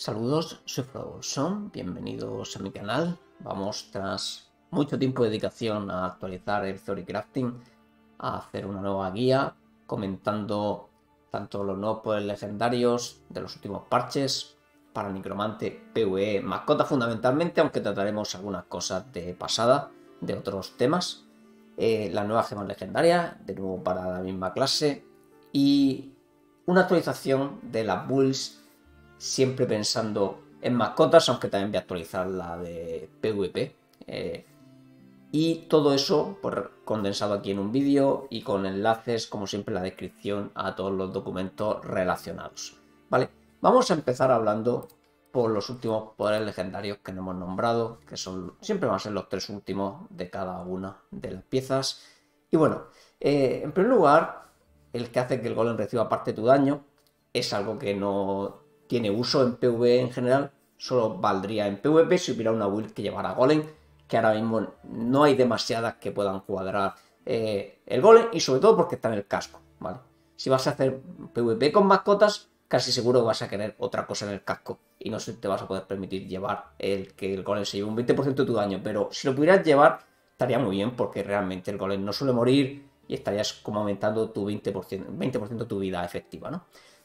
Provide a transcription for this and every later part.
Saludos, soy Son, bienvenidos a mi canal. Vamos tras mucho tiempo de dedicación a actualizar el Theory Crafting, a hacer una nueva guía comentando tanto los nuevos poderes legendarios de los últimos parches para Necromante, PvE, mascota fundamentalmente, aunque trataremos algunas cosas de pasada, de otros temas. Eh, la nueva nuevas legendaria, de nuevo para la misma clase, y una actualización de las bulls siempre pensando en mascotas, aunque también voy a actualizar la de PvP. Eh, y todo eso por, pues, condensado aquí en un vídeo y con enlaces, como siempre, en la descripción a todos los documentos relacionados. Vale, vamos a empezar hablando por los últimos poderes legendarios que no hemos nombrado, que son siempre van a ser los tres últimos de cada una de las piezas. Y bueno, eh, en primer lugar, el que hace que el golem reciba parte de tu daño es algo que no tiene uso en PvE en general, solo valdría en PvP si hubiera una build que llevara golem, que ahora mismo no hay demasiadas que puedan cuadrar eh, el golem y sobre todo porque está en el casco, ¿vale? Si vas a hacer PvP con mascotas, casi seguro vas a querer otra cosa en el casco y no te vas a poder permitir llevar el que el golem se lleve un 20% de tu daño, pero si lo pudieras llevar estaría muy bien porque realmente el golem no suele morir y estarías como aumentando tu 20%, 20 de tu vida efectiva, ¿no?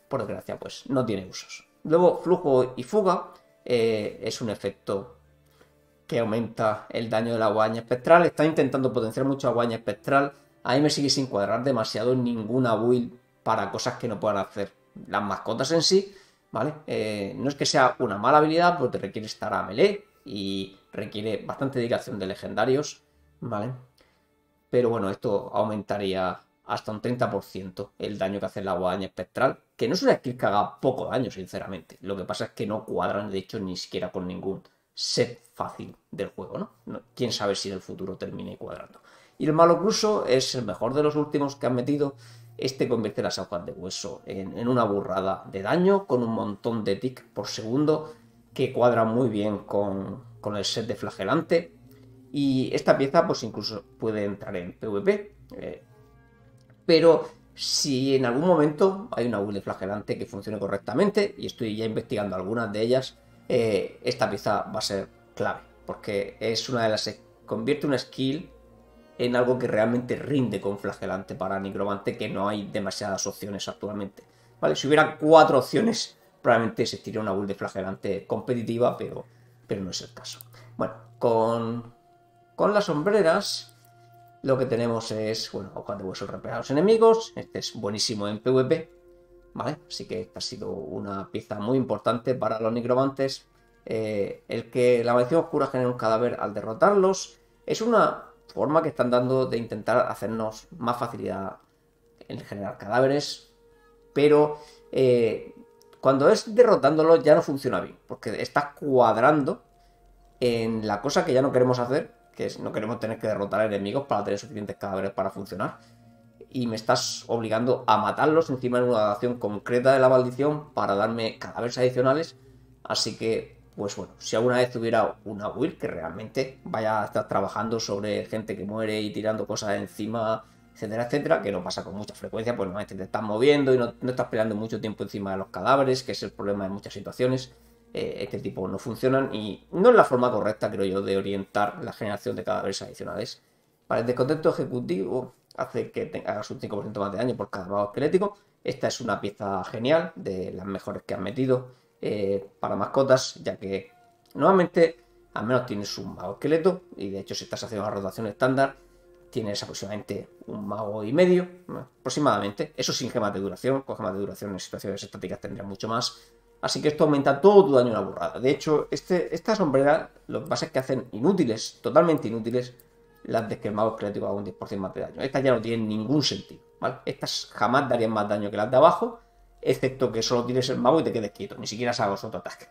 Por desgracia, pues no tiene usos. Luego, flujo y fuga eh, es un efecto que aumenta el daño de la Guaña espectral. Está intentando potenciar mucho la Guaña espectral. Ahí me sigue sin cuadrar demasiado ninguna build para cosas que no puedan hacer las mascotas en sí. ¿Vale? Eh, no es que sea una mala habilidad, porque requiere estar a melee y requiere bastante dedicación de legendarios, ¿vale? Pero bueno, esto aumentaría hasta un 30% el daño que hace la guadaña espectral, que no es una skill que haga poco daño, sinceramente. Lo que pasa es que no cuadran, de hecho, ni siquiera con ningún set fácil del juego, ¿no? quién sabe si en el futuro termine cuadrando. Y el malo cruzo es el mejor de los últimos que han metido. Este convierte las aguas de hueso en, una burrada de daño con un montón de tick por segundo que cuadra muy bien con, el set de flagelante. Y esta pieza pues incluso puede entrar en PvP pero si en algún momento hay una build flagelante que funcione correctamente, y estoy ya investigando algunas de ellas, eh, esta pieza va a ser clave, porque es una de las... convierte una skill en algo que realmente rinde con flagelante para nigromante, que no hay demasiadas opciones actualmente. ¿Vale? Si hubiera cuatro opciones, probablemente existiría una build de flagelante competitiva, pero, pero no es el caso. Bueno, con, con las sombreras lo que tenemos es, bueno, cuando de huesos a los enemigos. Este es buenísimo en PvP, ¿vale? Así que esta ha sido una pieza muy importante para los nigromantes. Eh, el que la maldición oscura genera un cadáver al derrotarlos es una forma que están dando de intentar hacernos más facilidad en generar cadáveres, pero eh, cuando es derrotándolos ya no funciona bien, porque estás cuadrando en la cosa que ya no queremos hacer que no queremos tener que derrotar enemigos para tener suficientes cadáveres para funcionar. Y me estás obligando a matarlos encima en una acción concreta de la maldición para darme cadáveres adicionales. Así que, pues bueno, si alguna vez tuviera una build que realmente vaya a estar trabajando sobre gente que muere y tirando cosas encima, etcétera, etcétera, que no pasa con mucha frecuencia, pues normalmente te estás moviendo y no, estás peleando mucho tiempo encima de los cadáveres, que es el problema de muchas situaciones este tipo no funcionan y no es la forma correcta, creo yo, de orientar la generación de cadáveres adicionales. Para el descontento ejecutivo hace que tengas un 5% más de daño por cada mago esquelético. Esta es una pieza genial, de las mejores que han metido eh, para mascotas, ya que normalmente al menos tienes un mago esqueleto y de hecho si estás haciendo la rotación estándar tienes aproximadamente un mago y medio, aproximadamente. Eso sin gemas de duración, con gemas de duración en situaciones estáticas tendrías mucho más, Así que esto aumenta todo tu daño en la burrada. De hecho, este, estas sombreras lo que pasa es que hacen inútiles, totalmente inútiles, las de que el mago creativo un 10% más de daño. Estas ya no tienen ningún sentido, ¿vale? Estas jamás darían más daño que las de abajo, excepto que solo tienes el mago y te quedes quieto, ni siquiera hagas otro ataque,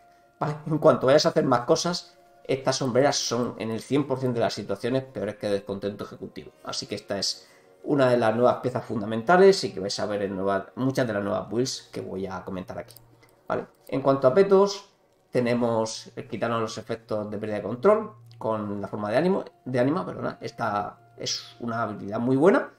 En cuanto vayas a hacer más cosas, estas sombreras son en el 100% de las situaciones peores que descontento ejecutivo. Así que esta es una de las nuevas piezas fundamentales y que vais a ver en muchas de las nuevas builds que voy a comentar aquí. En cuanto a petos, tenemos eh, quitarnos los efectos de pérdida de control con la forma de ánimo, de ánima, perdona, esta es una habilidad muy buena.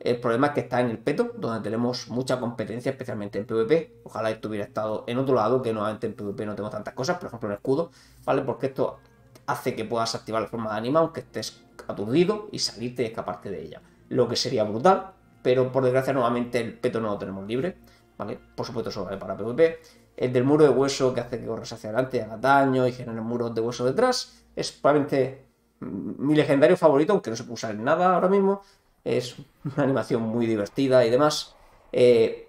El problema es que está en el peto, donde tenemos mucha competencia, especialmente en PvP. Ojalá estuviera estado en otro lado, que nuevamente en PvP no tengo tantas cosas, por ejemplo en el escudo, ¿vale? Porque esto hace que puedas activar la forma de ánima aunque estés aturdido y salirte y escaparte de ella. Lo que sería brutal, pero por desgracia nuevamente el peto no lo tenemos libre, ¿vale? Por supuesto solo para PvP el del muro de hueso que hace que corras hacia adelante haga daño y genera muros de hueso detrás. Es probablemente mi legendario favorito, aunque no se puede usar en nada ahora mismo. Es una animación muy divertida y demás. Eh,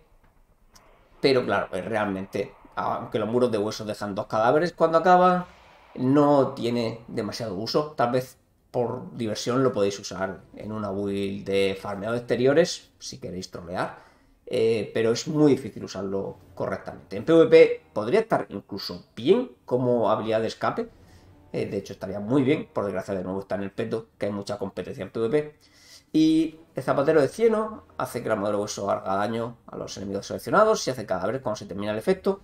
pero claro, realmente, aunque los muros de hueso dejan dos cadáveres cuando acaban, no tiene demasiado uso. Tal vez por diversión lo podéis usar en una build de farmeado exteriores, si queréis trolear. Eh, pero es muy difícil usarlo correctamente. En PvP podría estar incluso bien como habilidad de escape, eh, de hecho estaría muy bien, por desgracia de nuevo está en el peto, que hay mucha competencia en PvP. Y el zapatero de cieno hace que la modelo hueso haga daño a los enemigos seleccionados y hace cadáveres cuando se termina el efecto.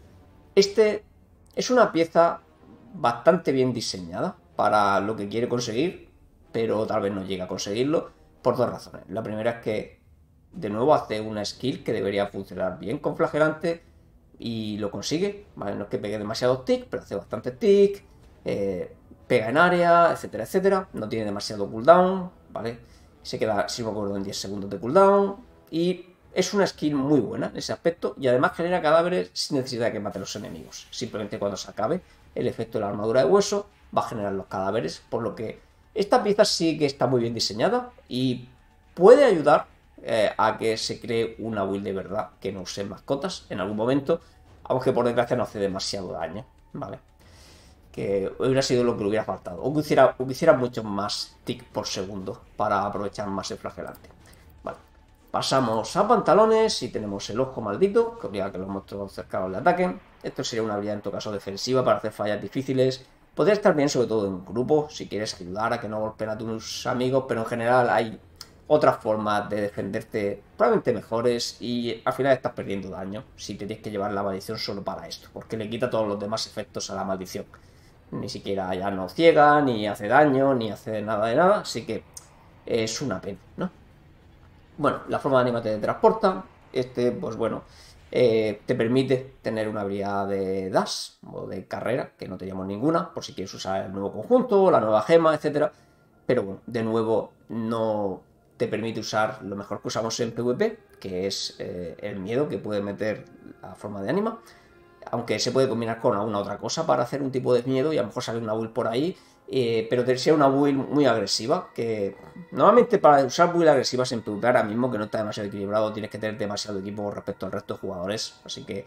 Este es una pieza bastante bien diseñada para lo que quiere conseguir, pero tal vez no llega a conseguirlo por dos razones. La primera es que de nuevo hace una skill que debería funcionar bien con flagelante y lo consigue. ¿vale? No es que pegue demasiado tick, pero hace bastante tick, eh, pega en área, etcétera, etcétera. No tiene demasiado cooldown, ¿vale? Se queda, si no me acuerdo, en 10 segundos de cooldown. Y es una skill muy buena en ese aspecto y además genera cadáveres sin necesidad de que mate a los enemigos. Simplemente cuando se acabe el efecto de la armadura de hueso va a generar los cadáveres, por lo que esta pieza sí que está muy bien diseñada y puede ayudar eh, a que se cree una build de verdad que no use mascotas en algún momento, aunque por desgracia no hace demasiado daño, ¿vale? Que hubiera sido lo que le hubiera faltado. O que hiciera, mucho más tick por segundo para aprovechar más el flagelante. Vale. Pasamos a pantalones y tenemos el ojo maldito, que obliga a que los monstruos cercanos le ataquen. Esto sería una habilidad en tu caso defensiva para hacer fallas difíciles. Podría estar bien sobre todo en grupo, si quieres ayudar a que no golpeen a tus amigos, pero en general hay otras formas de defenderte probablemente mejores y al final estás perdiendo daño si te tienes que llevar la maldición solo para esto, porque le quita todos los demás efectos a la maldición. Ni siquiera ya no ciega, ni hace daño, ni hace nada de nada, así que es una pena, ¿no? Bueno, la forma de animate de transporta, este, pues bueno, eh, te permite tener una habilidad de dash o de carrera, que no teníamos ninguna, por si quieres usar el nuevo conjunto, la nueva gema, etc. Pero bueno, de nuevo, no te permite usar lo mejor que usamos en PvP, que es eh, el miedo que puede meter la forma de ánima. Aunque se puede combinar con alguna otra cosa para hacer un tipo de miedo y a lo mejor sale una build por ahí. Eh, pero te una build muy agresiva. Que normalmente para usar build agresivas en PvP ahora mismo, que no está demasiado equilibrado, tienes que tener demasiado equipo respecto al resto de jugadores. Así que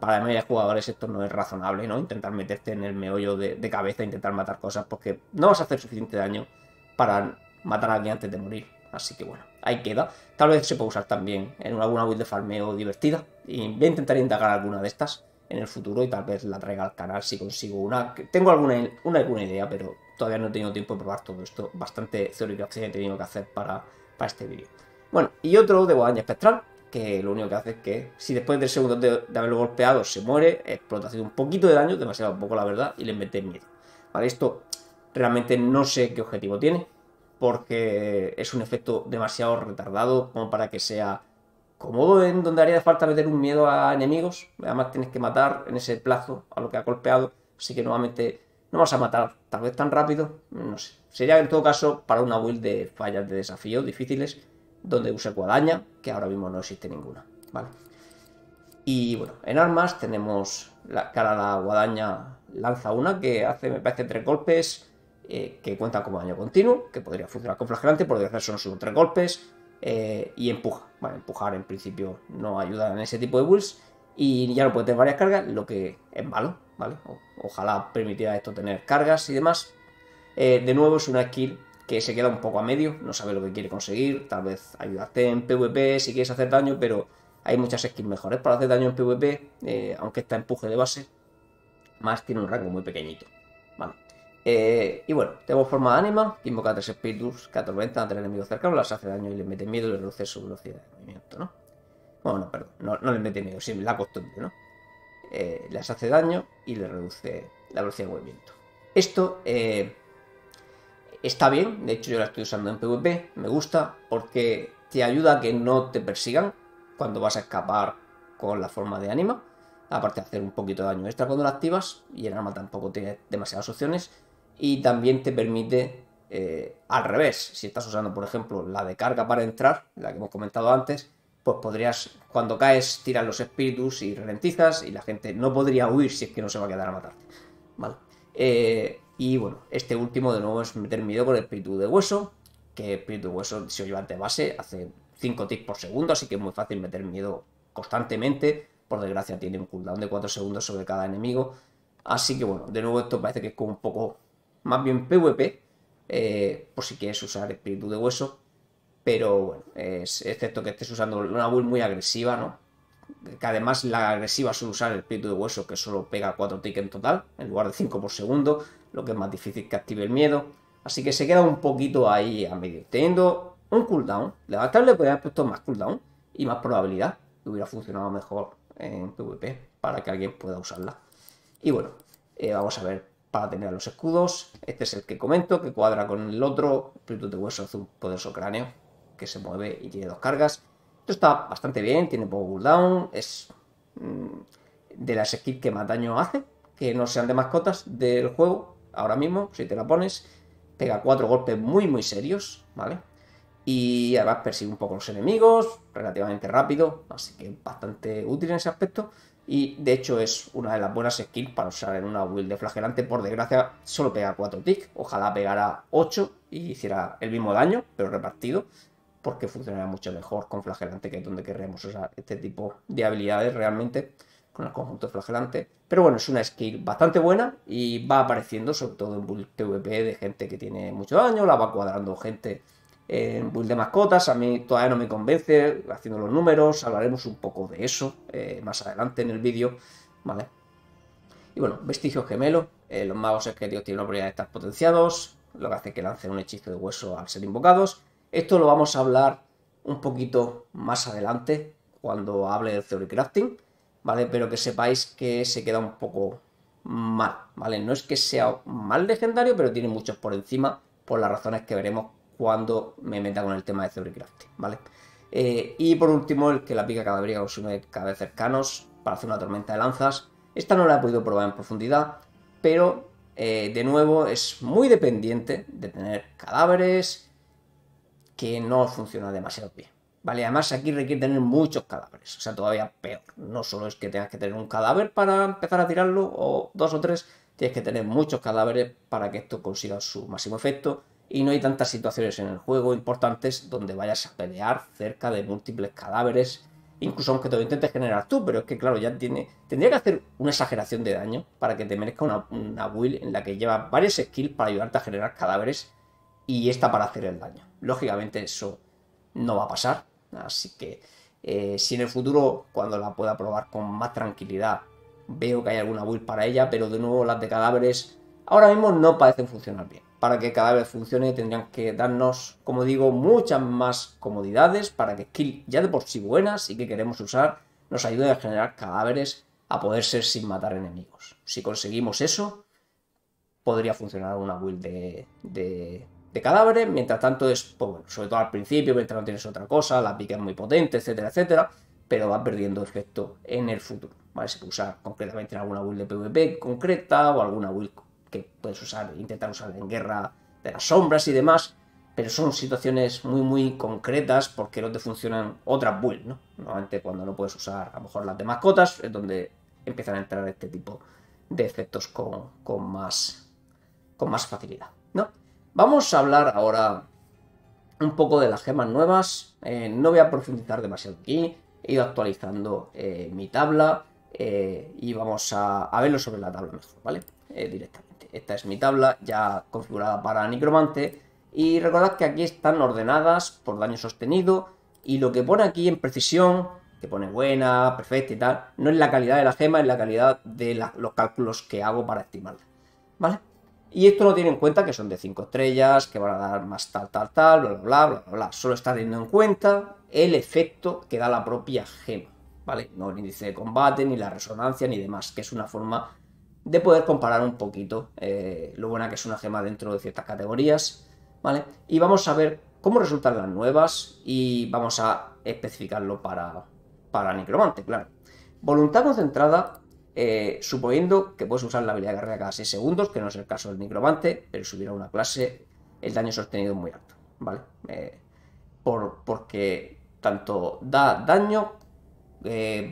para la mayoría de jugadores esto no es razonable, ¿no? Intentar meterte en el meollo de, de cabeza, intentar matar cosas, porque no vas a hacer suficiente daño para matar a alguien antes de morir. Así que bueno, ahí queda. Tal vez se pueda usar también en alguna build de farmeo divertida. Y voy a intentar indagar alguna de estas en el futuro y tal vez la traiga al canal si consigo una. Tengo alguna, una, alguna idea, pero todavía no he tenido tiempo de probar todo esto. Bastante teorización he tenido que hacer para, este vídeo. Bueno, y otro de guadaña espectral, que lo único que hace es que si después de tres segundos de haberlo golpeado se muere, explota haciendo un poquito de daño, demasiado poco la verdad, y le mete miedo. Vale, esto realmente no sé qué objetivo tiene porque es un efecto demasiado retardado como para que sea cómodo en donde haría falta meter un miedo a enemigos. Además tienes que matar en ese plazo a lo que ha golpeado, así que nuevamente no vas a matar tal vez tan rápido, no sé. Sería en todo caso para una build de fallas de desafío difíciles, donde use guadaña, que ahora mismo no existe ninguna, ¿vale? Y bueno, en armas tenemos la cara la guadaña lanza una que hace, me parece, tres golpes eh, que cuenta como daño continuo, que podría funcionar con flagrante, Podría hacer son solo tres golpes, eh, y empuja. Bueno, empujar en principio no ayuda en ese tipo de builds, y ya no puede tener varias cargas, lo que es malo, ¿vale? ojalá permitiera esto tener cargas y demás. Eh, de nuevo es una skill que se queda un poco a medio, no sabe lo que quiere conseguir, tal vez ayudarte en PvP si quieres hacer daño, pero hay muchas skills mejores para hacer daño en PvP, aunque está empuje de base, más tiene un rango muy pequeñito. Eh, y bueno, tenemos forma de ánima, que invoca a tres espíritus que atormentan a tres enemigos cercanos, las hace daño y les mete miedo y reduce su velocidad de movimiento, ¿no? Bueno, no, perdón, no, no les mete miedo, sí, la costumbre, ¿no? Eh, las hace daño y les reduce la velocidad de movimiento. Esto eh, está bien, de hecho yo la estoy usando en PvP, me gusta, porque te ayuda a que no te persigan cuando vas a escapar con la forma de ánima aparte de hacer un poquito de daño extra cuando la activas, y el arma tampoco tiene demasiadas opciones, y también te permite eh, al revés, si estás usando por ejemplo la de carga para entrar, la que hemos comentado antes, pues podrías, cuando caes, tirar los espíritus y ralentizas y la gente no podría huir si es que no se va a quedar a matarte. Vale. Eh, y bueno, este último de nuevo es meter miedo con el espíritu de hueso, que espíritu de hueso si lo llevas de base hace 5 ticks por segundo, así que es muy fácil meter miedo constantemente. Por desgracia tiene un cooldown de 4 segundos sobre cada enemigo. Así que bueno, de nuevo esto parece que es como un poco más bien PvP, eh, por si quieres usar espíritu de hueso. Pero bueno, es, excepto que estés usando una build muy agresiva, ¿no? Que además la agresiva suele usar el espíritu de hueso, que solo pega 4 tickets en total, en lugar de 5 por segundo, lo que es más difícil que active el miedo. Así que se queda un poquito ahí a medio. Teniendo un cooldown, le puede haber puesto más cooldown y más probabilidad que hubiera funcionado mejor en PvP para que alguien pueda usarla. Y bueno, eh, vamos a ver para tener los escudos. Este es el que comento, que cuadra con el otro. Pluto de Hueso azul poderoso cráneo que se mueve y tiene dos cargas. Esto está bastante bien, tiene poco cooldown. Es mm, de las skills que más daño hace, que no sean de mascotas del juego. Ahora mismo, si te la pones, pega cuatro golpes muy, muy serios, ¿vale? Y además persigue un poco los enemigos, relativamente rápido, así que bastante útil en ese aspecto. Y de hecho es una de las buenas skills para usar en una build de flagelante. Por desgracia solo pega 4 tick. Ojalá pegara 8 y hiciera el mismo daño, pero repartido. Porque funcionaría mucho mejor con flagelante, que es donde queremos usar este tipo de habilidades realmente con el conjunto de flagelante. Pero bueno, es una skill bastante buena y va apareciendo sobre todo en build de gente que tiene mucho daño, la va cuadrando gente en Build de Mascotas, a mí todavía no me convence haciendo los números, hablaremos un poco de eso eh, más adelante en el vídeo, ¿vale? Y bueno, Vestigios Gemelos, eh, los magos es que Dios tiene una oportunidad de estar potenciados, lo que hace que lancen un hechizo de hueso al ser invocados. Esto lo vamos a hablar un poquito más adelante, cuando hable del Theory Crafting, ¿vale? Pero que sepáis que se queda un poco mal, ¿vale? No es que sea mal legendario, pero tiene muchos por encima, por las razones que veremos cuando me meta con el tema de Cebricrafting. ¿vale? Eh, y por último, el que la pica cadáverica consume cada vez cercanos para hacer una tormenta de lanzas. Esta no la he podido probar en profundidad, pero eh, de nuevo es muy dependiente de tener cadáveres que no funciona demasiado bien. Vale, además aquí requiere tener muchos cadáveres, o sea, todavía peor. No solo es que tengas que tener un cadáver para empezar a tirarlo, o dos o tres, tienes que tener muchos cadáveres para que esto consiga su máximo efecto y no hay tantas situaciones en el juego importantes donde vayas a pelear cerca de múltiples cadáveres, incluso aunque te lo intentes generar tú, pero es que claro, ya tiene, tendría que hacer una exageración de daño para que te merezca una, build en la que lleva varias skills para ayudarte a generar cadáveres y esta para hacer el daño. Lógicamente eso no va a pasar, así que eh, si en el futuro, cuando la pueda probar con más tranquilidad, veo que hay alguna build para ella, pero de nuevo las de cadáveres ahora mismo no parecen funcionar bien para que cada vez funcione tendrían que darnos, como digo, muchas más comodidades para que skill ya de por sí buenas y que queremos usar nos ayuden a generar cadáveres a poder ser sin matar enemigos. Si conseguimos eso, podría funcionar una build de, de, Mientras tanto, es, pues sobre todo al principio, mientras no tienes otra cosa, la pica es muy potente, etcétera, etcétera, pero va perdiendo efecto en el futuro. ¿vale? Se puede usar concretamente en alguna build de PvP concreta o alguna build que puedes usar, intentar usar en guerra de las sombras y demás, pero son situaciones muy, muy concretas porque no te funcionan otras builds, ¿no? Normalmente cuando no puedes usar a lo mejor las de mascotas es donde empiezan a entrar este tipo de efectos con, más, con más facilidad, ¿no? Vamos a hablar ahora un poco de las gemas nuevas. Eh, no voy a profundizar demasiado aquí. He ido actualizando eh, mi tabla eh, y vamos a, a, verlo sobre la tabla mejor, ¿vale? directamente esta es mi tabla ya configurada para Necromante. Y recordad que aquí están ordenadas por daño sostenido y lo que pone aquí en precisión, que pone buena, perfecta y tal, no es la calidad de la gema, es la calidad de los cálculos que hago para estimarla. ¿Vale? Y esto no tiene en cuenta que son de 5 estrellas, que van a dar más tal, tal, tal, bla, bla, bla, bla, bla. Solo está teniendo en cuenta el efecto que da la propia gema, ¿vale? No el índice de combate, ni la resonancia, ni demás, que es una forma de poder comparar un poquito eh, lo buena que es una gema dentro de ciertas categorías, ¿vale? Y vamos a ver cómo resultan las nuevas y vamos a especificarlo para, para claro. Voluntad concentrada, eh, suponiendo que puedes usar la habilidad de carrera cada 6 segundos, que no es el caso del Necromante, pero subir a una clase el daño sostenido es muy alto, ¿vale? Eh, porque tanto da daño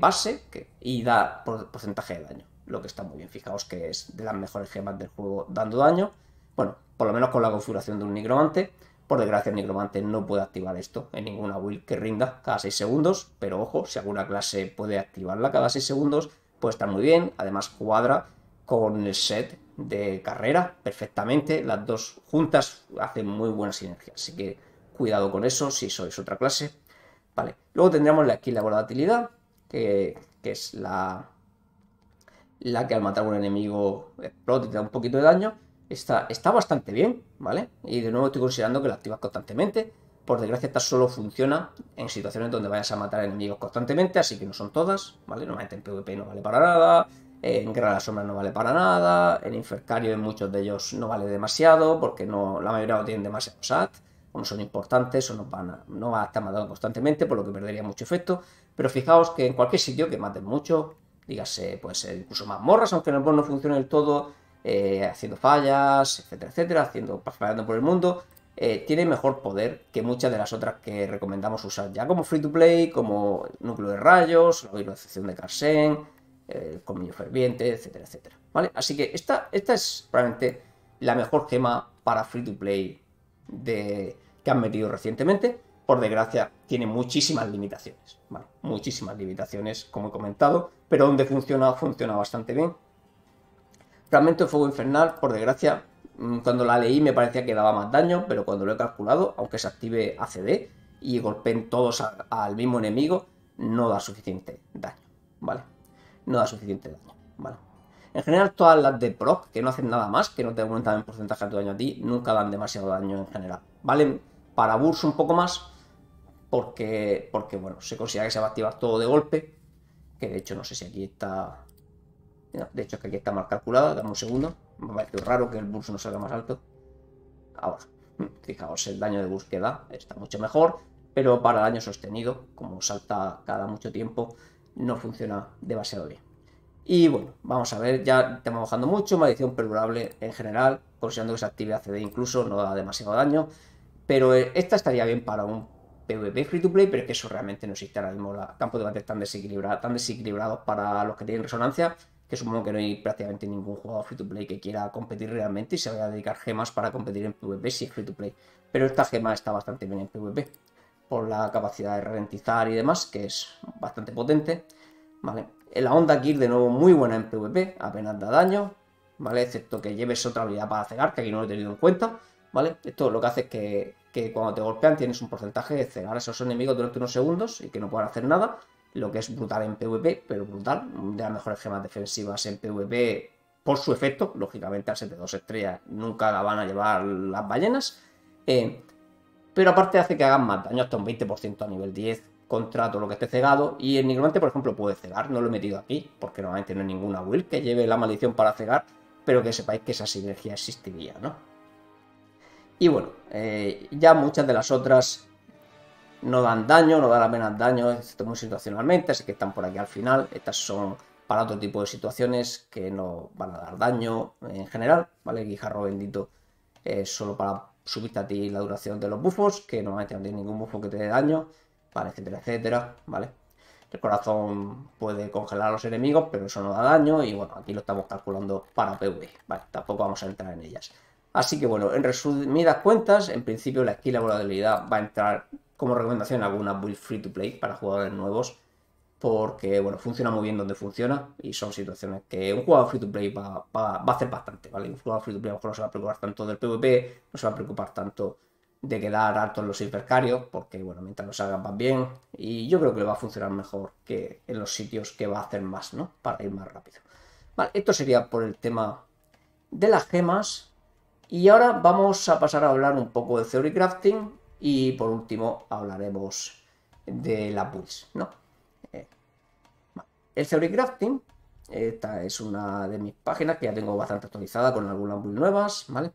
base y da porcentaje de daño lo que está muy bien. Fijaos que es de las mejores gemas del juego dando daño. Bueno, por lo menos con la configuración de un nigromante. Por desgracia, el nigromante no puede activar esto en ninguna build que rinda cada 6 segundos, pero ojo, si alguna clase puede activarla cada 6 segundos, puede estar muy bien. Además, cuadra con el set de carrera perfectamente. Las dos juntas hacen muy buena sinergia, así que cuidado con eso si sois otra clase. Vale, luego tendremos aquí la volatilidad, que es la, la que al matar un enemigo explota y te da un poquito de daño, está, está bastante bien, ¿vale? Y de nuevo estoy considerando que la activas constantemente. Por desgracia, esta solo funciona en situaciones donde vayas a matar enemigos constantemente, así que no son todas, ¿vale? Normalmente en PvP no vale para nada, en Guerra de la Sombra no vale para nada, en Infercario en muchos de ellos no vale demasiado, porque no, la mayoría no tienen demasiado SAT, o no son importantes, o no van a, no a estar matando constantemente, por lo que perdería mucho efecto. Pero fijaos que en cualquier sitio que maten mucho, dígase, ser incluso mazmorras, aunque no, no funcione del todo, eh, haciendo fallas, etcétera, etcétera, haciendo, por el mundo, eh, tiene mejor poder que muchas de las otras que recomendamos usar ya como free to play, como núcleo de rayos, la excepción de Carsen, el eh, comillo ferviente, etcétera, etcétera. ¿Vale? Así que esta, esta es probablemente la mejor gema para free to play de, que han metido recientemente. Por desgracia, tiene muchísimas limitaciones. ¿vale? Muchísimas limitaciones, como he comentado pero donde funciona, funciona bastante bien. Realmente Fuego Infernal, por desgracia, mm, cuando la leí me parecía que daba más daño, pero cuando lo he calculado, aunque se active ACD y golpeen todos al mismo enemigo, no da suficiente daño, ¿vale? No da suficiente daño, ¿vale? En general, todas las de proc, que no hacen nada más, que no te aumentan en porcentaje de daño a ti, nunca dan demasiado daño en general. Valen para burst un poco más, porque, porque bueno, se considera que se va a activar todo de golpe, que de hecho no sé si aquí está... de hecho es que aquí está mal calculada. Dame un segundo. Me parece raro que el burst no salga más alto. Ahora, fijaos, el daño de burst que da está mucho mejor. Pero para daño sostenido, como salta cada mucho tiempo, no funciona demasiado bien. Y bueno, vamos a ver, ya estamos bajando mucho, maldición perdurable en general, considerando que esa actividad CD incluso no da demasiado daño, pero eh, esta estaría bien para un PvP free to play, pero es que eso realmente no existe ahora mismo. Los campos de batalla están desequilibrados, tan desequilibrados para los que tienen resonancia que supongo que no hay prácticamente ningún jugador free to play que quiera competir realmente y se vaya a dedicar gemas para competir en PvP si es free to play. Pero esta gema está bastante bien en PvP por la capacidad de ralentizar y demás, que es bastante potente. Vale, la onda kill de nuevo muy buena en PvP, apenas da daño, ¿vale? Excepto que lleves otra habilidad para cegar, que aquí no lo he tenido en cuenta, ¿vale? Esto lo que hace es que que cuando te golpean tienes un porcentaje de cegar a esos enemigos durante unos segundos y que no puedan hacer nada, lo que es brutal en PvP, pero brutal, de las mejores gemas defensivas en PvP por su efecto, lógicamente al ser de dos estrellas nunca la van a llevar las ballenas, eh, pero aparte hace que hagan más daño hasta un 20% a nivel 10 contra todo lo que esté cegado, y el nigromante por ejemplo puede cegar, no lo he metido aquí, porque normalmente no hay ninguna will que lleve la maldición para cegar, pero que sepáis que esa sinergia existiría, ¿no? Y bueno, eh, ya muchas de las otras no dan daño, no dan apenas daño, excepto muy situacionalmente, así que están por aquí al final. Estas son para otro tipo de situaciones que no van a dar daño en general, ¿vale? Guijarro bendito es eh, solo para subirte a ti la duración de los bufos, que normalmente no tiene ningún bufo que te dé daño, Etcétera, etcétera, ¿vale? El corazón puede congelar a los enemigos, pero eso no da daño y bueno, aquí lo estamos calculando para PV, ¿vale? Tampoco vamos a entrar en ellas. Así que bueno, en resumidas cuentas, en principio la esquila volatilidad va a entrar como recomendación alguna build free to play para jugadores nuevos, porque bueno, funciona muy bien donde funciona y son situaciones que un jugador free to play va, a hacer bastante, ¿vale? Un jugador free to play a lo mejor no se va a preocupar tanto del PvP, no se va a preocupar tanto de quedar en los hipercarios, porque bueno, mientras lo hagan van bien y yo creo que le va a funcionar mejor que en los sitios que va a hacer más, ¿no? Para ir más rápido. Vale, esto sería por el tema de las gemas. Y ahora vamos a pasar a hablar un poco de Theory Crafting y por último hablaremos de la builds, ¿no? Eh, el Theory Crafting, esta es una de mis páginas que ya tengo bastante actualizada con algunas builds nuevas, ¿vale?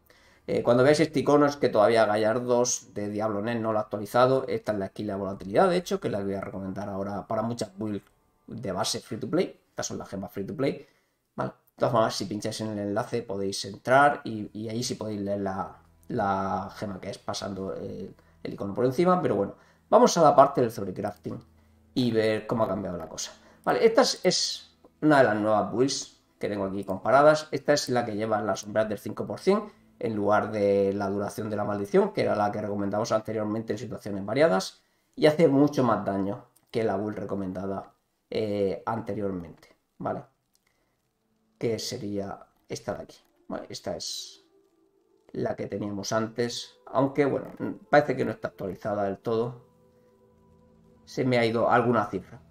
Eh, cuando veáis este icono es que todavía Gallardos de Diablo net no lo ha actualizado. Esta es la esquina de volatilidad, de hecho, que la voy a recomendar ahora para muchas builds de base free to play. Estas son las gemas free to play. ¿vale? todas formas, si pincháis en el enlace podéis entrar y, ahí sí podéis leer la, gema que es pasando el, icono por encima. Pero bueno, vamos a la parte del sobrecrafting y ver cómo ha cambiado la cosa. Vale, esta es, una de las nuevas builds que tengo aquí comparadas. Esta es la que lleva las sombras del 5% en lugar de la duración de la maldición, que era la que recomendamos anteriormente en situaciones variadas, y hace mucho más daño que la build recomendada eh, anteriormente. ¿Vale? que sería esta de aquí. esta es la que teníamos antes, aunque bueno, parece que no está actualizada del todo. Se me ha ido alguna cifra.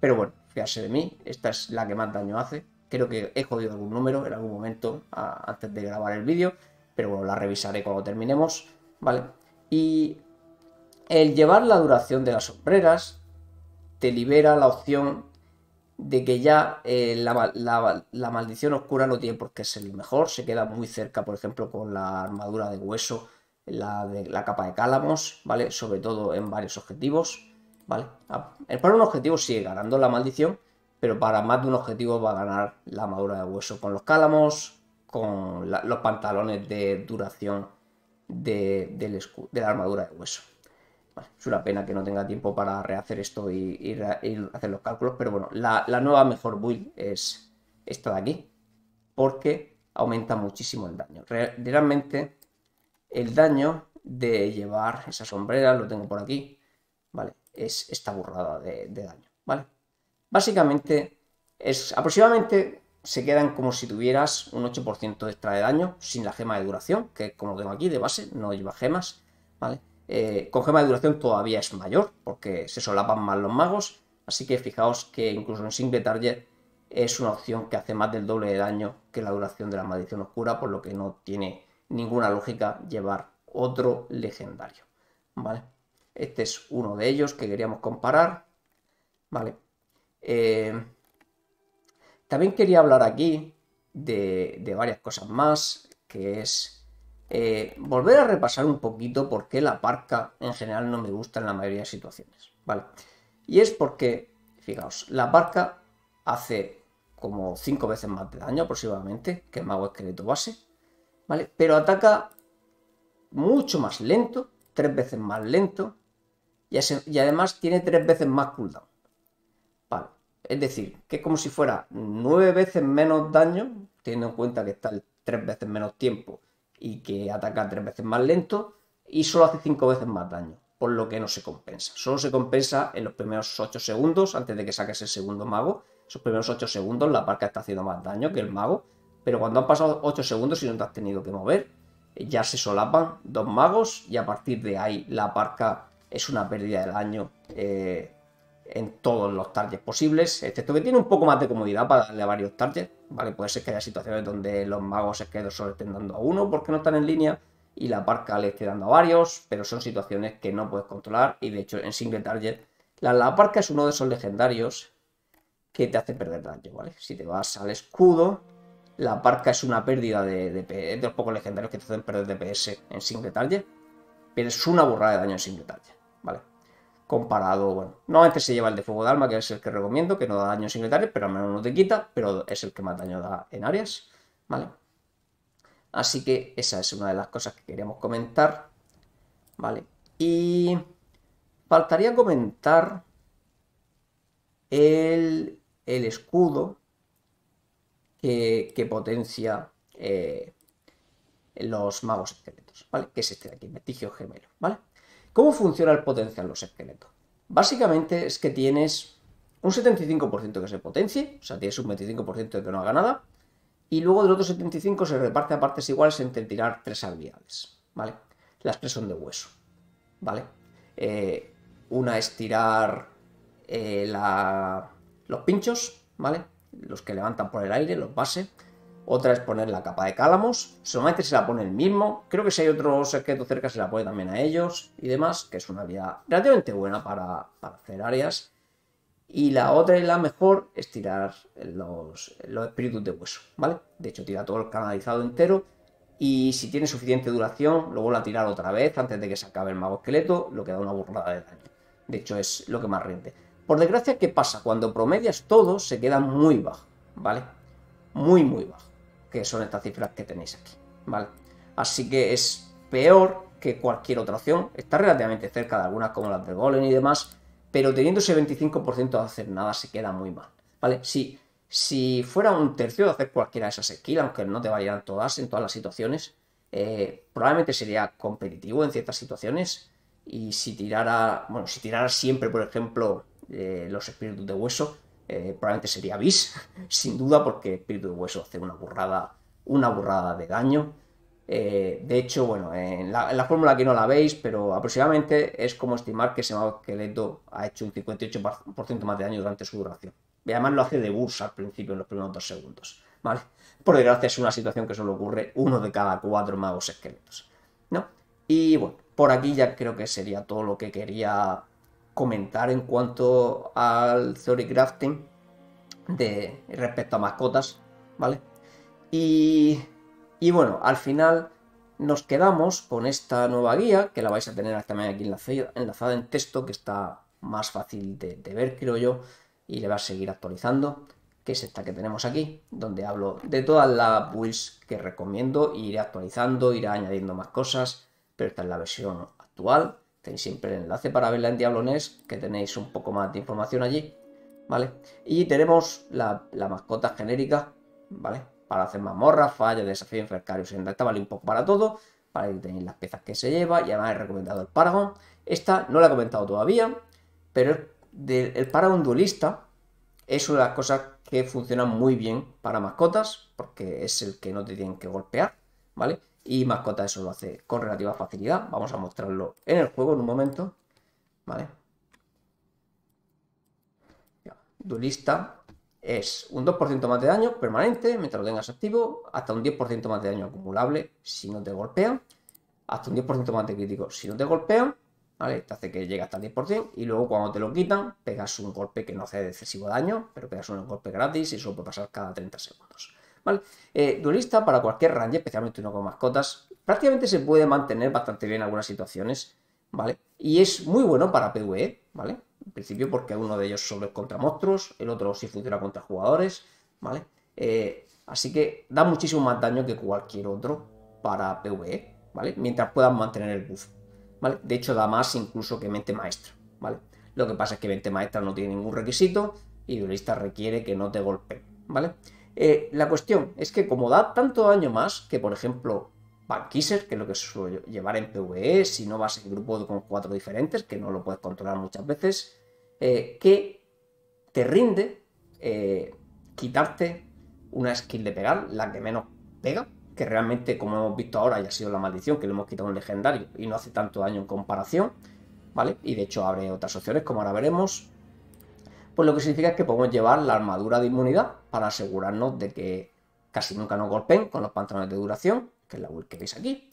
Pero bueno, fiarse de mí, esta es la que más daño hace. Creo que he jodido algún número en algún momento antes de grabar el vídeo, pero bueno, la revisaré cuando terminemos, ¿vale? Y el llevar la duración de las sombreras te libera la opción de que ya eh, la, maldición oscura no tiene por qué ser el mejor, se queda muy cerca, por ejemplo, con la armadura de hueso, la, la capa de cálamos, ¿vale? Sobre todo en varios objetivos, ¿vale? Eh, para un objetivo sigue ganando la maldición, pero para más de un objetivo va a ganar la armadura de hueso con los cálamos, con los pantalones de duración del de la armadura de hueso es una pena que no tenga tiempo para rehacer esto y, hacer los cálculos, pero bueno, la, nueva mejor build es esta de aquí, porque aumenta muchísimo el daño. realmente el daño de llevar esa sombrera, lo tengo por aquí, ¿vale? Es esta burrada de, daño, ¿vale? Básicamente es aproximadamente se quedan como si tuvieras un 8% extra de daño sin la gema de duración, que como tengo aquí de base, no lleva gemas, ¿vale? Eh, con gema de duración todavía es mayor, porque se solapan más los magos. Así que fijaos que incluso en single target es una opción que hace más del doble de daño que la duración de la maldición oscura, por lo que no tiene ninguna lógica llevar otro legendario. ¿Vale? Este es uno de ellos que queríamos comparar. ¿Vale? Eh, también quería hablar aquí de, de varias cosas más, que es eh, volver a repasar un poquito por qué la parca en general no me gusta en la mayoría de situaciones, ¿vale? Y es porque, fijaos, la parca hace como 5 veces más de daño aproximadamente que el mago esqueleto base, ¿vale? Pero ataca mucho más lento, 3 veces más lento, y, además tiene 3 veces más cooldown, Es decir, que es como si fuera 9 veces menos daño, teniendo en cuenta que está 3 veces menos tiempo y que ataca tres veces más lento y solo hace cinco veces más daño, por lo que no se compensa. Solo se compensa en los primeros 8 segundos, antes de que saques el segundo mago. Esos primeros 8 segundos la parca está haciendo más daño que el mago, pero cuando han pasado 8 segundos y no te has tenido que mover, eh, ya se solapan dos magos y a partir de ahí la parca es una pérdida de daño eh, en todos los targets posibles, excepto que tiene un poco más de comodidad para darle a varios targets, ¿vale? Puede ser que haya situaciones donde los magos es que solo estén dando a uno porque no están en línea y la parca le esté dando a varios, pero son situaciones que no puedes controlar y de hecho en single target la, parca es uno de esos legendarios que te hace perder daño, ¿vale? Si te vas al escudo, la parca es una pérdida de, de, de los pocos legendarios que te hacen perder DPS en single target, pero es una burrada de daño en single target, ¿vale? comparado, bueno, no, normalmente se lleva el de fuego de alma, que es el que recomiendo, que no da daño secretario, pero al menos no te quita, pero es el que más daño da en áreas, ¿vale? Así que esa es una de las cosas que queríamos comentar, ¿vale? Y faltaría comentar el, el escudo que, potencia eh, los magos esqueletos, ¿vale? Que es este de aquí, Vestigio Gemelo, ¿vale? ¿Cómo funciona el potencial en los esqueletos? Básicamente es que tienes un 75% que se potencie, o sea, tienes un 25% que no haga nada, y luego del otro 75% se reparte a partes iguales entre tirar tres habilidades, ¿vale? Las tres son de hueso, ¿vale? Eh, una es tirar eh, los pinchos, ¿vale? Los que levantan por el aire, los base otra es poner la capa de cálamos. solamente se la pone el mismo. Creo que si hay otro esqueletos cerca se la pone también a ellos y demás, que es una vía relativamente buena para, hacer áreas. Y la otra y la mejor es tirar los, los espíritus de hueso, ¿vale? De hecho, tira todo el canalizado entero. Y si tiene suficiente duración, luego la a tirar otra vez antes de que se acabe el mago esqueleto, lo que da una burrada de daño. De hecho, es lo que más rinde. Por desgracia, ¿qué pasa? Cuando promedias todo, se queda muy bajo, ¿vale? Muy, muy bajo que son estas cifras que tenéis aquí, ¿vale? Así que es peor que cualquier otra opción, está relativamente cerca de algunas como las de Golem y demás, pero teniendo ese 25% de hacer nada se queda muy mal, ¿vale? Si, si fuera un tercio de hacer cualquiera de esas esquilas, aunque no te vayan todas en todas las situaciones, eh, probablemente sería competitivo en ciertas situaciones y si tirara, bueno, si tirara siempre, por ejemplo, eh, los espíritus de hueso, eh, probablemente sería bis, sin duda, porque Espíritu de Hueso hace una burrada, una burrada de daño. Eh, de hecho, bueno, en la, fórmula que no la veis, pero aproximadamente es como estimar que Mago Esqueleto ha hecho un 58% más de daño durante su duración. Y además lo hace de bursa al principio, en los primeros dos segundos. ¿vale? Por desgracia, es una situación que solo ocurre uno de cada cuatro magos esqueletos. ¿no? Y bueno, por aquí ya creo que sería todo lo que quería comentar en cuanto al theory crafting de, respecto a mascotas, ¿vale? Y, bueno, al final nos quedamos con esta nueva guía, que la vais a tener también aquí enlazada, en texto, que está más fácil de, ver, creo yo, y le va a seguir actualizando, que es esta que tenemos aquí, donde hablo de todas las builds que recomiendo, iré actualizando, iré añadiendo más cosas, pero esta es la versión actual. Tenéis siempre el enlace para verla en Diablones, que tenéis un poco más de información allí, ¿vale? Y tenemos la, la mascota genérica, ¿vale? Para hacer mazmorras, fallas, desafíos, infercarios, etc. esta vale un poco para todo, para que tenéis las piezas que se lleva, y además he recomendado el Paragon. Esta no la he comentado todavía, pero el, el Paragon Duelista es una de las cosas que funciona muy bien para mascotas, porque es el que no te tienen que golpear, ¿vale? y Mascota eso lo hace con relativa facilidad. Vamos a mostrarlo en el juego en un momento. Vale. Duelista es un 2% más de daño permanente mientras lo tengas activo, hasta un 10% más de daño acumulable si no te golpean, hasta un 10% más de crítico si no te golpean, ¿vale? Te hace que llegue hasta el 10% y luego cuando te lo quitan pegas un golpe que no hace excesivo daño, pero pegas un golpe gratis y eso puede pasar cada 30 segundos. ¿vale? Eh, para cualquier range, especialmente uno con mascotas, prácticamente se puede mantener bastante bien en algunas situaciones, ¿vale? Y es muy bueno para PvE, ¿vale? En principio porque uno de ellos solo es contra monstruos, el otro sí funciona contra jugadores, ¿vale? Eh, así que da muchísimo más daño que cualquier otro para PvE, ¿vale? Mientras puedan mantener el buff, ¿vale? De hecho da más incluso que mente maestra, ¿vale? Lo que pasa es que mente maestra no tiene ningún requisito y duelista requiere que no te golpe, ¿vale? Eh, la cuestión es que como da tanto daño más que, por ejemplo, Bankiser, que es lo que suelo llevar en PvE, si no vas en grupo con cuatro diferentes, que no lo puedes controlar muchas veces, eh, que te rinde eh, quitarte una skill de pegar, la que menos pega, que realmente, como hemos visto ahora, ya ha sido la maldición, que le hemos quitado un legendario y no hace tanto daño en comparación, ¿vale? Y de hecho abre otras opciones, como ahora veremos pues lo que significa es que podemos llevar la armadura de inmunidad para asegurarnos de que casi nunca nos golpeen con los pantalones de duración, que es la que veis aquí,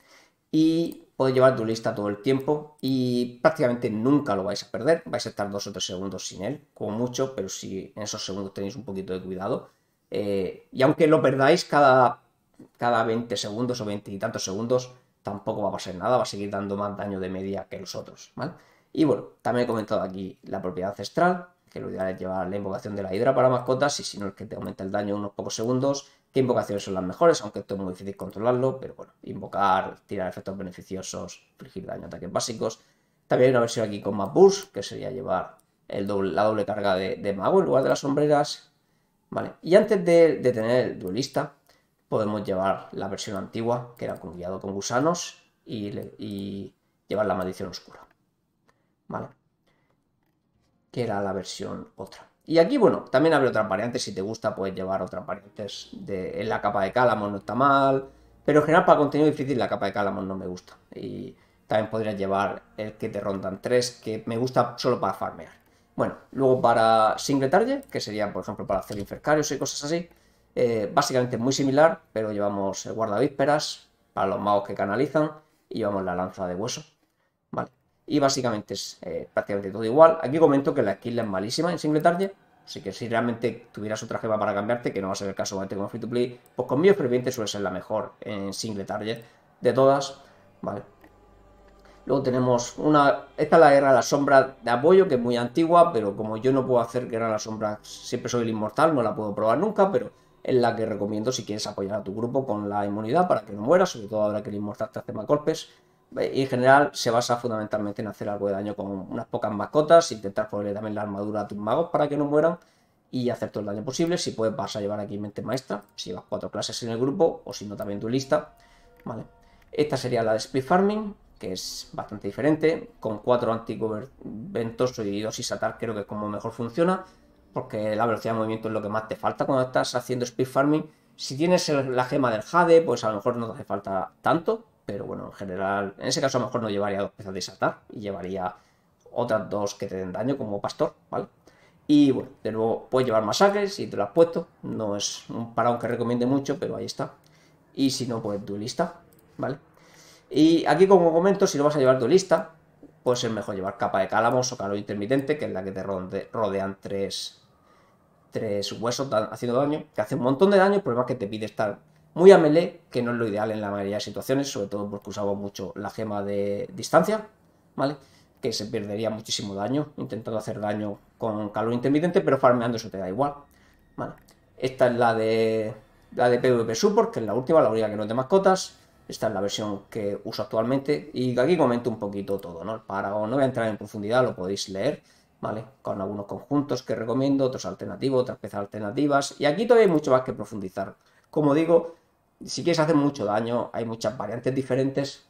y podéis llevar lista todo el tiempo y prácticamente nunca lo vais a perder, vais a estar dos o tres segundos sin él, como mucho, pero si en esos segundos tenéis un poquito de cuidado, eh, y aunque lo perdáis cada, cada 20 segundos o 20 y tantos segundos, tampoco va a pasar nada, va a seguir dando más daño de media que los otros, ¿vale? Y bueno, también he comentado aquí la propiedad ancestral, que lo ideal es llevar la invocación de la hidra para mascotas y si no es que te aumenta el daño unos pocos segundos. ¿Qué invocaciones son las mejores? Aunque esto es muy difícil controlarlo, pero bueno, invocar, tirar efectos beneficiosos, infligir daño, ataques básicos. También hay una versión aquí con más burst, que sería llevar el doble, la doble carga de, mago en lugar de las sombreras. Vale, y antes de, tener el duelista, podemos llevar la versión antigua, que era con guiado con gusanos, y, y llevar la maldición oscura. Vale que era la versión otra. Y aquí, bueno, también habría otras variantes. Si te gusta, puedes llevar otras variantes. De, en la capa de cálamo no está mal. Pero en general, para contenido difícil, la capa de Calamon no me gusta. Y también podrías llevar el que te rondan tres que me gusta solo para farmear. Bueno, luego para single target, que sería, por ejemplo, para hacer infercarios y cosas así. Eh, básicamente muy similar, pero llevamos el guardavísperas para los magos que canalizan y llevamos la lanza de hueso y básicamente es eh, prácticamente todo igual. Aquí comento que la skill es malísima en single target, así que si realmente tuvieras otra gema para cambiarte, que no va a ser el caso obviamente como Free to Play, pues con mi experiencia suele ser la mejor en single target de todas, ¿vale? Luego tenemos una... Esta es la Guerra de la Sombra de apoyo, que es muy antigua, pero como yo no puedo hacer Guerra de la Sombra, siempre soy el inmortal, no la puedo probar nunca, pero es la que recomiendo si quieres apoyar a tu grupo con la inmunidad para que no muera, sobre todo ahora que el inmortal te hace más golpes en general se basa fundamentalmente en hacer algo de daño con unas pocas mascotas, intentar ponerle también la armadura a tus magos para que no mueran y hacer todo el daño posible. Si puedes vas a llevar aquí mente maestra, si llevas cuatro clases en el grupo o si no también tu lista. Vale. Esta sería la de Speed Farming, que es bastante diferente, con cuatro anticover y dos isatar creo que es como mejor funciona, porque la velocidad de movimiento es lo que más te falta cuando estás haciendo Speed Farming. Si tienes la gema del Jade, pues a lo mejor no te hace falta tanto, pero bueno, en general, en ese caso a lo mejor no llevaría dos piezas de saltar y llevaría otras dos que te den daño como pastor, ¿vale? Y bueno, de nuevo, puedes llevar masacres si te lo has puesto, no es un parón que recomiende mucho, pero ahí está. Y si no, pues duelista, ¿vale? Y aquí como comento, si no vas a llevar duelista, pues es mejor llevar capa de calamos o calor intermitente, que es la que te rodean tres, tres huesos haciendo daño, que hace un montón de daño, el problema es que te pide estar muy a melee, que no es lo ideal en la mayoría de situaciones, sobre todo porque usamos mucho la gema de distancia, ¿vale? Que se perdería muchísimo daño intentando hacer daño con calor intermitente, pero farmeando eso te da igual, ¿vale? Esta es la de la de PvP Support, que es la última, la única que no es de mascotas. Esta es la versión que uso actualmente y aquí comento un poquito todo, ¿no? Para no voy a entrar en profundidad, lo podéis leer, ¿vale? Con algunos conjuntos que recomiendo, otros alternativos, otras piezas alternativas y aquí todavía hay mucho más que profundizar. Como digo, si que se hace mucho daño, hay muchas variantes diferentes,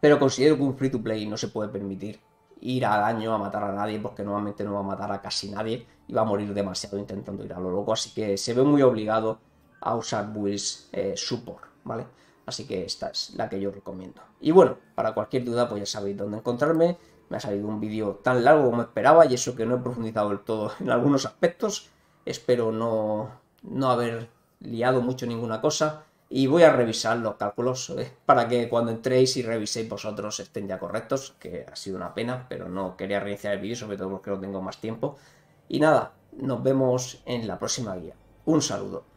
pero considero que un free to play no se puede permitir ir a daño a matar a nadie, porque normalmente no va a matar a casi nadie y va a morir demasiado intentando ir a lo loco, así que se ve muy obligado a usar builds eh, support, ¿vale? Así que esta es la que yo recomiendo. Y bueno, para cualquier duda pues ya sabéis dónde encontrarme. Me ha salido un vídeo tan largo como esperaba y eso que no he profundizado del todo en algunos aspectos. Espero no, no haber liado mucho ninguna cosa y voy a revisar los cálculos ¿eh? para que cuando entréis y reviséis vosotros estén ya correctos, que ha sido una pena, pero no quería reiniciar el vídeo, sobre todo porque no tengo más tiempo. Y nada, nos vemos en la próxima guía. Un saludo.